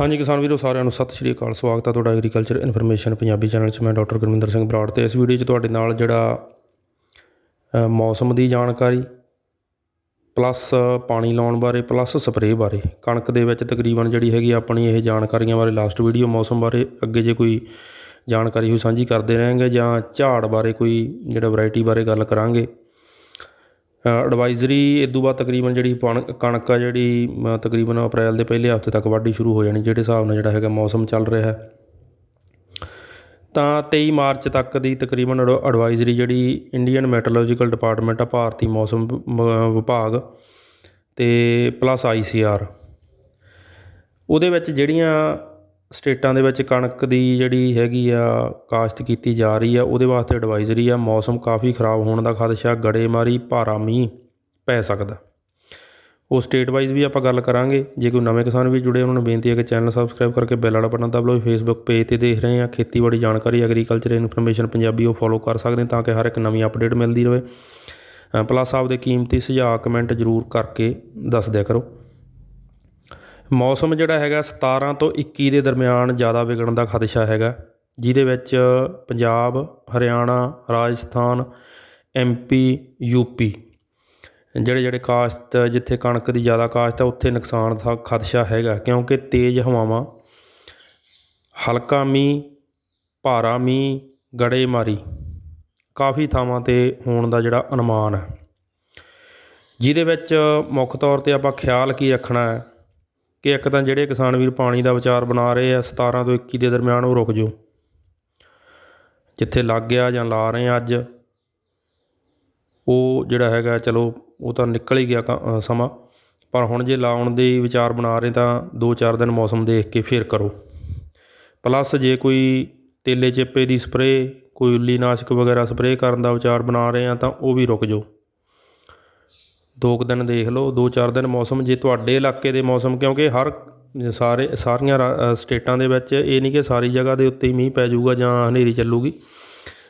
ਹਾਂਜੀ ਕਿਸਾਨ ਵੀਰੋ ਸਾਰਿਆਂ ਨੂੰ ਸਤਿ ਸ਼੍ਰੀ ਅਕਾਲ ਸਵਾਗਤ ਹੈ ਤੁਹਾਡਾ ਐਗਰੀਕਲਚਰ ਇਨਫੋਰਮੇਸ਼ਨ ਪੰਜਾਬੀ ਚੈਨਲ 'ਚ ਮੈਂ ਡਾਕਟਰ ਗੁਰਮਿੰਦਰ ਸਿੰਘ ਬਰਾੜ ਤੇ ਇਸ ਵੀਡੀਓ 'ਚ ਤੁਹਾਡੇ ਨਾਲ ਜਿਹੜਾ ਮੌਸਮ ਦੀ ਜਾਣਕਾਰੀ ਪਲੱਸ ਪਾਣੀ ਲਾਉਣ ਬਾਰੇ ਪਲੱਸ ਸਪਰੇਅ ਬਾਰੇ ਕਣਕ ਦੇ ਵਿੱਚ ਤਕਰੀਬਨ ਜਿਹੜੀ ਹੈਗੀ ਆਪਣੀ ਇਹ ਜਾਣਕਾਰੀਆਂ ਬਾਰੇ ਲਾਸਟ ਵੀਡੀਓ ਮੌਸਮ ਬਾਰੇ ਅੱਗੇ ਜੇ ਕੋਈ ਜਾਣਕਾਰੀ ਹੋਈ ਸਾਂਝੀ ਕਰਦੇ ਰਹਾਂਗੇ ਜਾਂ ਝਾੜ ਬਾਰੇ ਕੋਈ ਜਿਹੜਾ ਵੈਰਾਈਟੀ ਬਾਰੇ ਗੱਲ ਕਰਾਂਗੇ ਐਡਵਾਈਜ਼ਰੀ ਇਸ ਤੋਂ ਬਾਅਦ ਤਕਰੀਬਨ ਜਿਹੜੀ ਕਣਕ ਆ ਜਿਹੜੀ ਤਕਰੀਬਨ ਅਪ੍ਰੈਲ ਦੇ ਪਹਿਲੇ ਹਫਤੇ ਤੱਕ ਵਾਢੀ ਸ਼ੁਰੂ ਹੋ ਜਾਣੀ ਜਿਹੜੇ ਹਿਸਾਬ ਨਾਲ ਜਿਹੜਾ ਹੈਗਾ ਮੌਸਮ ਚੱਲ ਰਿਹਾ ਤਾਂ 23 ਮਾਰਚ ਤੱਕ ਦੀ ਤਕਰੀਬਨ ਐਡਵਾਈਜ਼ਰੀ ਜਿਹੜੀ ਇੰਡੀਅਨ ਮੈਟਰੋਲੋਜੀਕਲ ਡਿਪਾਰਟਮੈਂਟ ਆ ਭਾਰਤੀ ਮੌਸਮ ਵਿਭਾਗ ਤੇ ਪਲੱਸ ਆਈਸੀਆਰ ਉਹਦੇ ਵਿੱਚ ਜਿਹੜੀਆਂ ਸਟੇਟਾਂ ਦੇ ਵਿੱਚ ਕਣਕ ਦੀ ਜਿਹੜੀ ਹੈਗੀ ਆ ਕਾਸ਼ਤ ਕੀਤੀ ਜਾ ਰਹੀ ਆ ਉਹਦੇ ਵਾਸਤੇ ਐਡਵਾਈਜ਼ਰੀ ਆ ਮੌਸਮ ਕਾਫੀ ਖਰਾਬ ਹੋਣ ਦਾ ਖਦਸ਼ਾ ਗੜੇਮਾਰੀ ਭਾਰਾ ਮੀਂਹ ਪੈ ਸਕਦਾ ਉਹ ਸਟੇਟ ਵਾਈਜ਼ ਵੀ ਆਪਾਂ ਗੱਲ ਕਰਾਂਗੇ ਜੇ ਕੋਈ ਨਵੇਂ ਕਿਸਾਨ ਵੀ ਜੁੜੇ ਉਹਨਾਂ ਨੂੰ ਬੇਨਤੀ ਹੈ ਕਿ ਚੈਨਲ ਸਬਸਕ੍ਰਾਈਬ ਕਰਕੇ ਬੈਲ ਵਾਲਾ ਬਟਨ ਦਬਾ ਲਓ ਫੇਸਬੁੱਕ ਪੇਜ ਤੇ ਦੇਖ ਰਹੇ ਆ ਖੇਤੀਬਾੜੀ ਜਾਣਕਾਰੀ ਐਗਰੀਕਲਚਰ ਇਨਫੋਰਮੇਸ਼ਨ ਪੰਜਾਬੀ ਉਹ ਫੋਲੋ ਕਰ ਸਕਦੇ ਤਾਂ ਕਿ ਹਰ ਇੱਕ ਨਵੀਂ ਅਪਡੇਟ ਮਿਲਦੀ ਰਹੇ ਪਲੱਸ ਆਪਦੇ ਕੀਮਤੀ ਸੁਝਾਅ ਕਮੈਂਟ ਜ਼ਰੂਰ ਕਰਕੇ ਦੱਸ ਦਿਆ ਕਰੋ ਮੌਸਮ ਜਿਹੜਾ ਹੈਗਾ 17 ਤੋਂ 21 ਦੇ ਦਰਮਿਆਨ ਜ਼ਿਆਦਾ ਵਿਗੜਨ ਦਾ ਖਦਸ਼ਾ ਹੈਗਾ ਜਿਹਦੇ ਵਿੱਚ ਪੰਜਾਬ ਹਰਿਆਣਾ ਰਾਜਸਥਾਨ ਐਮਪੀ ਯੂਪੀ ਜਿਹੜੇ ਜਿਹੜੇ ਕਾਸ਼ਤ ਜਿੱਥੇ ਕਣਕ ਦੀ ਜ਼ਿਆਦਾ ਕਾਸ਼ਤ ਹੈ ਉੱਥੇ ਨੁਕਸਾਨ ਦਾ ਖਦਸ਼ਾ ਹੈਗਾ ਕਿਉਂਕਿ ਤੇਜ਼ ਹਵਾਵਾਂ ਹਲਕਾ ਮੀਂਹ ਭਾਰਾ ਮੀਂਹ ਗੜੇਮਾਰੀ ਕਾਫੀ ਥਾਵਾਂ ਤੇ ਹੋਣ ਦਾ ਜਿਹੜਾ ਅਨੁਮਾਨ ਹੈ ਜਿਹਦੇ ਵਿੱਚ ਮੁੱਖ ਤੌਰ ਤੇ ਆਪਾਂ ਖਿਆਲ ਕੀ ਰੱਖਣਾ ਹੈ ਕਿ ਇੱਕ ਤਾਂ ਜਿਹੜੇ ਕਿਸਾਨ ਵੀਰ ਪਾਣੀ ਦਾ ਵਿਚਾਰ ਬਣਾ ਰਹੇ ਆ 17 ਤੋਂ 21 ਦੇ ਦਰਮਿਆਨ ਉਹ ਰੁਕ ਜਾਓ ਜਿੱਥੇ ਲੱਗ ਗਿਆ ਜਾਂ ਲਾ ਰਹੇ ਆ ਅੱਜ ਉਹ ਜਿਹੜਾ ਹੈਗਾ ਚਲੋ ਉਹ ਤਾਂ ਨਿਕਲ ਹੀ ਗਿਆ ਸਮਾਂ ਪਰ ਹੁਣ ਜੇ ਲਾਉਣ ਦੇ ਵਿਚਾਰ ਬਣਾ ਰਹੇ ਤਾਂ 2-4 ਦਿਨ ਮੌਸਮ ਦੇਖ ਕੇ ਫੇਰ ਕਰੋ ਪਲੱਸ ਜੇ ਕੋਈ ਤੇਲੇ ਚਿੱਪੇ ਦੀ ਸਪਰੇ ਕੋਈ ਉੱਲੀ ਨਾਸ਼ਕ ਵਗੈਰਾ ਸਪਰੇ ਕਰਨ ਦਾ ਵਿਚਾਰ ਬਣਾ ਰਹੇ ਆ ਤਾਂ ਉਹ ਵੀ ਰੁਕ ਜਾਓ ਦੋ ਕੁ ਦਿਨ ਦੇਖ ਲਓ ਦੋ ਚਾਰ ਦਿਨ ਮੌਸਮ ਜੇ ਤੁਹਾਡੇ ਇਲਾਕੇ ਦੇ ਮੌਸਮ ਕਿਉਂਕਿ ਹਰ ਸਾਰੇ ਸਾਰੀਆਂ ਸਟੇਟਾਂ ਦੇ ਵਿੱਚ ਇਹ ਨਹੀਂ ਕਿ ਸਾਰੀ ਜਗ੍ਹਾ ਦੇ ਉੱਤੇ ਹੀ ਮੀਂਹ ਪੈ ਜਾਊਗਾ ਜਾਂ ਹਨੇਰੀ ਚੱਲੂਗੀ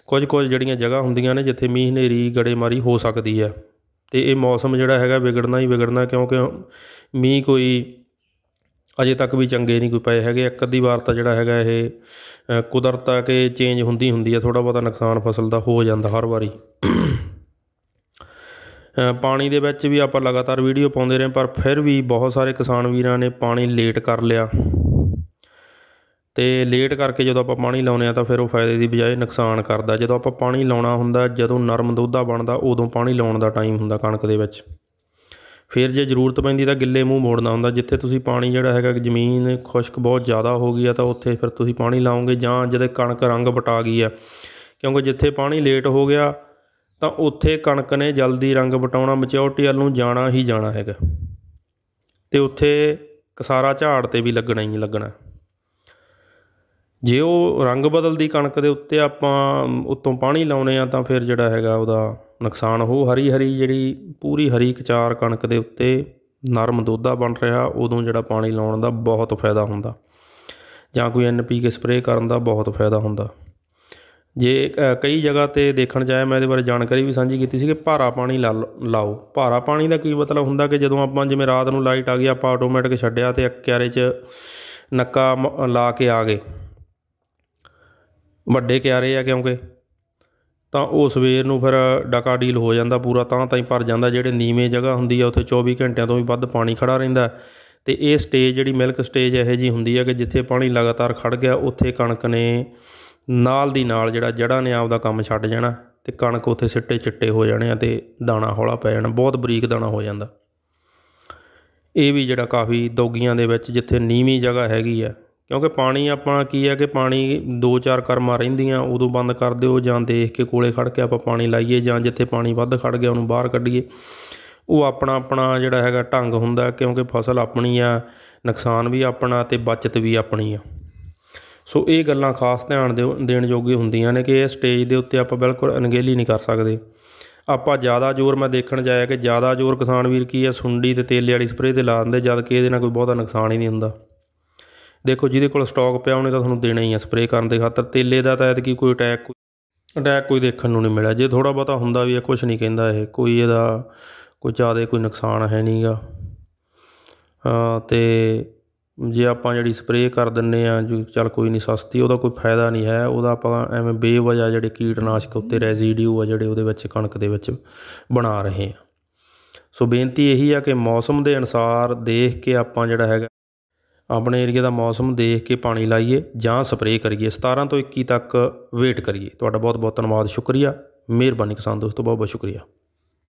ਕੁਝ ਕੁਝ ਜਿਹੜੀਆਂ ਜਗ੍ਹਾ ਹੁੰਦੀਆਂ ਨੇ ਜਿੱਥੇ ਮੀਂਹ ਹਨੇਰੀ ਗੜੇਮਾਰੀ ਹੋ ਸਕਦੀ ਹੈ ਤੇ ਇਹ ਮੌਸਮ ਜਿਹੜਾ ਹੈਗਾ ਵਿਗੜਨਾ ਹੀ ਵਿਗੜਨਾ ਕਿਉਂਕਿ ਮੀਂਹ ਕੋਈ ਅਜੇ ਤੱਕ ਵੀ ਚੰਗੇ ਨਹੀਂ ਕੋਈ ਪਏ ਹੈਗੇ ਇੱਕ ਅੱਧੀ ਵਾਰ ਤਾਂ ਜਿਹੜਾ ਹੈਗਾ ਇਹ ਕੁਦਰਤ ਆ ਕਿ ਚੇਂਜ ਹੁੰਦੀ ਹੁੰਦੀ ਹੈ ਥੋੜਾ ਬਹੁਤਾ ਨੁਕਸਾਨ ਫਸਲ ਦਾ ਹੋ ਜਾਂਦਾ ਹਰ ਵਾਰੀ ਪਾਣੀ ਦੇ ਵਿੱਚ ਵੀ ਆਪਾਂ ਲਗਾਤਾਰ ਵੀਡੀਓ ਪਾਉਂਦੇ ਰਹੇ ਪਰ ਫਿਰ ਵੀ ਬਹੁਤ ਸਾਰੇ ਕਿਸਾਨ ਵੀਰਾਂ ਨੇ ਪਾਣੀ ਲੇਟ ਕਰ ਲਿਆ ਤੇ ਲੇਟ ਕਰਕੇ ਜਦੋਂ ਆਪਾਂ ਪਾਣੀ ਲਾਉਨੇ ਆ ਤਾਂ ਫਿਰ ਉਹ ਫਾਇਦੇ ਦੀ ਬਜਾਏ ਨੁਕਸਾਨ ਕਰਦਾ ਜਦੋਂ ਆਪਾਂ ਪਾਣੀ ਲਾਉਣਾ ਹੁੰਦਾ ਜਦੋਂ ਨਰਮ ਦੁੱਧਾ ਬਣਦਾ ਉਦੋਂ ਪਾਣੀ ਲਾਉਣ ਦਾ ਟਾਈਮ ਹੁੰਦਾ ਕਣਕ ਦੇ ਵਿੱਚ ਫਿਰ ਜੇ ਜ਼ਰੂਰਤ ਪੈਂਦੀ ਤਾਂ ਗਿੱਲੇ ਮੂੰਹ ਮੋੜਨਾ ਹੁੰਦਾ ਜਿੱਥੇ ਤੁਸੀਂ ਪਾਣੀ ਜਿਹੜਾ ਹੈਗਾ ਜ਼ਮੀਨ ਖੁਸ਼ਕ ਬਹੁਤ ਜ਼ਿਆਦਾ ਹੋ ਗਈ ਆ ਤਾਂ ਉੱਥੇ ਫਿਰ ਤੁਸੀਂ ਪਾਣੀ ਲਾਉਂਗੇ ਜਾਂ ਜਦੇ ਕਣਕ ਰੰਗ ਬਟਾ ਗਈ ਆ ਕਿਉਂਕਿ ਜਿੱਥੇ ਪਾਣੀ ਲੇਟ ਹੋ ਗਿਆ ਤਾਂ ਉੱਥੇ ਕਣਕ ਨੇ ਜਲਦੀ ਰੰਗ ਬਟਾਉਣਾ ਮਚਿਓਰਟੀ ਵੱਲ ਨੂੰ ਜਾਣਾ ਹੀ ਜਾਣਾ ਹੈਗਾ ਤੇ ਉੱਥੇ ਕਸਾਰਾ ਝਾੜ ਤੇ ਵੀ ਲੱਗਣਾ ਹੀ ਲੱਗਣਾ ਜੇ ਉਹ ਰੰਗ ਬਦਲਦੀ ਕਣਕ ਦੇ ਉੱਤੇ ਆਪਾਂ ਉਤੋਂ ਪਾਣੀ ਲਾਉਨੇ ਆ ਤਾਂ ਫਿਰ ਜਿਹੜਾ ਹੈਗਾ ਉਹਦਾ ਨੁਕਸਾਨ ਉਹ ਹਰੀ ਹਰੀ ਜਿਹੜੀ ਪੂਰੀ ਹਰੀ ਕਚਾਰ ਕਣਕ ਦੇ ਉੱਤੇ ਨਰਮ ਦੋਦਾ ਬਣ ਰਿਹਾ ਉਦੋਂ ਜਿਹੜਾ ਪਾਣੀ ਲਾਉਣ ਦਾ ਬਹੁਤ ਫਾਇਦਾ ਹੁੰਦਾ ਜਾਂ ਕੋਈ ਐਨਪੀਕੇ ਸਪਰੇਅ ਕਰਨ ਦਾ ਬਹੁਤ ਫਾਇਦਾ ਹੁੰਦਾ ਜੇ ਕਈ ਜਗ੍ਹਾ 'ਤੇ ਦੇਖਣ ਜਾਇਆ ਮੈਂ ਇਹਦੇ ਬਾਰੇ ਜਾਣਕਾਰੀ ਵੀ ਸਾਂਝੀ ਕੀਤੀ ਸੀ ਕਿ ਭਾਰਾ ਪਾਣੀ ਲਾ ਲਾਓ ਭਾਰਾ ਪਾਣੀ ਦਾ ਕੀ ਮਤਲਬ ਹੁੰਦਾ ਕਿ ਜਦੋਂ ਆਪਾਂ ਜਿਵੇਂ ਰਾਤ ਨੂੰ ਲਾਈਟ ਆ ਗਈ ਆਪਾਂ ਆਟੋਮੈਟਿਕ ਛੱਡਿਆ ਤੇ ਕਿਆਰੇ 'ਚ ਨੱਕਾ ਲਾ ਕੇ ਆ ਗਏ ਵੱਡੇ ਕਿਆਰੇ ਆ ਕਿਉਂਕਿ ਤਾਂ ਉਹ ਸਵੇਰ ਨੂੰ ਫਿਰ ਡਕਾ ਡੀਲ ਹੋ ਜਾਂਦਾ ਪੂਰਾ ਤਾਂ ਤਾਂ ਹੀ ਭਰ ਜਾਂਦਾ ਜਿਹੜੇ ਨੀਵੇਂ ਜਗ੍ਹਾ ਹੁੰਦੀ ਆ ਉੱਥੇ 24 ਘੰਟਿਆਂ ਤੋਂ ਵੀ ਵੱਧ ਪਾਣੀ ਖੜਾ ਰਹਿੰਦਾ ਤੇ ਇਹ ਸਟੇਜ ਜਿਹੜੀ ਮਿਲਕ ਸਟੇਜ ਇਹੋ ਜੀ ਹੁੰਦੀ ਆ ਕਿ ਜਿੱਥੇ ਪਾਣੀ ਲਗਾਤਾਰ ਖੜ ਗਿਆ ਉੱਥੇ ਕਣਕ ਨੇ ਨਾਲ ਦੀ ਨਾਲ ਜਿਹੜਾ ਜੜਾਂ ਨੇ ਆਪਦਾ ਕੰਮ ਛੱਡ ਜਾਣਾ ਤੇ ਕਣਕ ਉੱਥੇ ਸਿੱਟੇ ਚਿੱਟੇ ਹੋ ਜਾਣੇ ਤੇ ਦਾਣਾ ਹੌਲਾ ਪੈ ਜਾਣਾ ਬਹੁਤ ਬਰੀਕ ਦਾਣਾ ਹੋ ਜਾਂਦਾ ਇਹ ਵੀ ਜਿਹੜਾ ਕਾਫੀ ਦੋਗੀਆਂ ਦੇ ਵਿੱਚ ਜਿੱਥੇ ਨੀਵੀਂ ਜਗ੍ਹਾ ਹੈਗੀ ਆ ਕਿਉਂਕਿ ਪਾਣੀ ਆਪਣਾ ਕੀ ਹੈ ਕਿ ਪਾਣੀ ਦੋ ਚਾਰ ਕਰਮਾਂ ਰਹਿੰਦੀਆਂ ਉਦੋਂ ਬੰਦ ਕਰ ਦਿਓ ਜਾਂ ਦੇਖ ਕੇ ਕੋਲੇ ਖੜ ਕੇ ਆਪਾਂ ਪਾਣੀ ਲਾਈਏ ਜਾਂ ਜਿੱਥੇ ਪਾਣੀ ਵੱਧ ਖੜ ਗਿਆ ਉਹਨੂੰ ਬਾਹਰ ਕੱਢੀਏ ਉਹ ਆਪਣਾ ਆਪਣਾ ਜਿਹੜਾ ਹੈਗਾ ਢੰਗ ਹੁੰਦਾ ਕਿਉਂਕਿ ਫਸਲ ਆਪਣੀ ਆ ਨੁਕਸਾਨ ਵੀ ਆਪਣਾ ਤੇ ਬਚਤ ਵੀ ਆਪਣੀ ਆ ਸੋ ਇਹ ਗੱਲਾਂ ਖਾਸ ਧਿਆਨ ਦੇਣ ਯੋਗੀ ਹੁੰਦੀਆਂ ਨੇ ਕਿ ਇਹ ਸਟੇਜ ਦੇ ਉੱਤੇ ਆਪਾਂ ਬਿਲਕੁਲ ਅਣਗਹਿਲੀ ਨਹੀਂ ਕਰ ਸਕਦੇ ਆਪਾਂ ਜ਼ਿਆਦਾ ਜ਼ੋਰ ਮੈਂ ਦੇਖਣ ਜਾਇਆ ਕਿ ਜ਼ਿਆਦਾ ਜ਼ੋਰ ਕਿਸਾਨ ਵੀਰ ਕੀ ਹੈ ਸੁੰਡੀ ਤੇ ਤੇਲੇ ਵਾਲੀ ਸਪਰੇਅ ਤੇ ਲਾ ਦਿੰਦੇ ਜਦ ਕਿ ਇਹਦੇ ਨਾਲ ਕੋਈ ਬਹੁਤਾ ਨੁਕਸਾਨ ਹੀ ਨਹੀਂ ਹੁੰਦਾ ਦੇਖੋ ਜਿਹਦੇ ਕੋਲ ਸਟਾਕ ਪਿਆ ਉਹਨੇ ਤਾਂ ਤੁਹਾਨੂੰ ਦੇਣਾ ਹੀ ਆ ਸਪਰੇਅ ਕਰਨ ਦੇ ਖਾਤਰ ਤੇਲੇ ਦਾ ਤਾਂ ਕੀ ਕੋਈ ਅਟੈਕ ਕੋਈ ਅਟੈਕ ਕੋਈ ਦੇਖਣ ਨੂੰ ਨਹੀਂ ਮਿਲਿਆ ਜੇ ਥੋੜਾ ਬਹੁਤਾ ਹੁੰਦਾ ਵੀ ਇਹ ਕੁਝ ਨਹੀਂ ਕਹਿੰਦਾ ਇਹ ਕੋਈ ਇਹਦਾ ਕੋਈ ਜ਼ਿਆਦਾ ਕੋਈ ਨੁਕਸਾਨ ਹੈ ਨਹੀਂਗਾ ਤੇ ਜੇ ਆਪਾਂ ਜਿਹੜੀ ਸਪਰੇਅ ਕਰ ਦਿੰਨੇ ਆ ਜੋ ਚੱਲ ਕੋਈ ਨਹੀਂ ਸਸਤੀ ਉਹਦਾ ਕੋਈ ਫਾਇਦਾ ਨਹੀਂ ਹੈ ਉਹਦਾ ਆਪਾਂ ਐਵੇਂ ਬੇਵਜਾ ਜਿਹੜੇ ਕੀਟਨਾਸ਼ਕ ਉੱਤੇ ਰੈਜ਼ੀਡਿਊ ਆ ਜਿਹੜੇ ਉਹਦੇ ਵਿੱਚ ਕਣਕ ਦੇ ਵਿੱਚ ਬਣਾ ਰਹੇ ਆ ਸੋ ਬੇਨਤੀ ਇਹੀ ਆ ਕਿ ਮੌਸਮ ਦੇ ਅਨੁਸਾਰ ਦੇਖ ਕੇ ਆਪਾਂ ਜਿਹੜਾ ਹੈਗਾ ਆਪਣੇ ਏਰੀਆ ਦਾ ਮੌਸਮ ਦੇਖ ਕੇ ਪਾਣੀ ਲਾਈਏ ਜਾਂ ਸਪਰੇਅ ਕਰੀਏ 17 ਤੋਂ 21 ਤੱਕ ਵੇਟ ਕਰੀਏ ਤੁਹਾਡਾ ਬਹੁਤ ਬਹੁਤ ਧੰਨਵਾਦ ਸ਼ੁਕਰੀਆ ਮਿਹਰਬਾਨੀ ਕਿਸਾਨ ਦੋਸਤੋ ਬਹੁਤ ਬਹੁਤ ਸ਼ੁਕਰੀਆ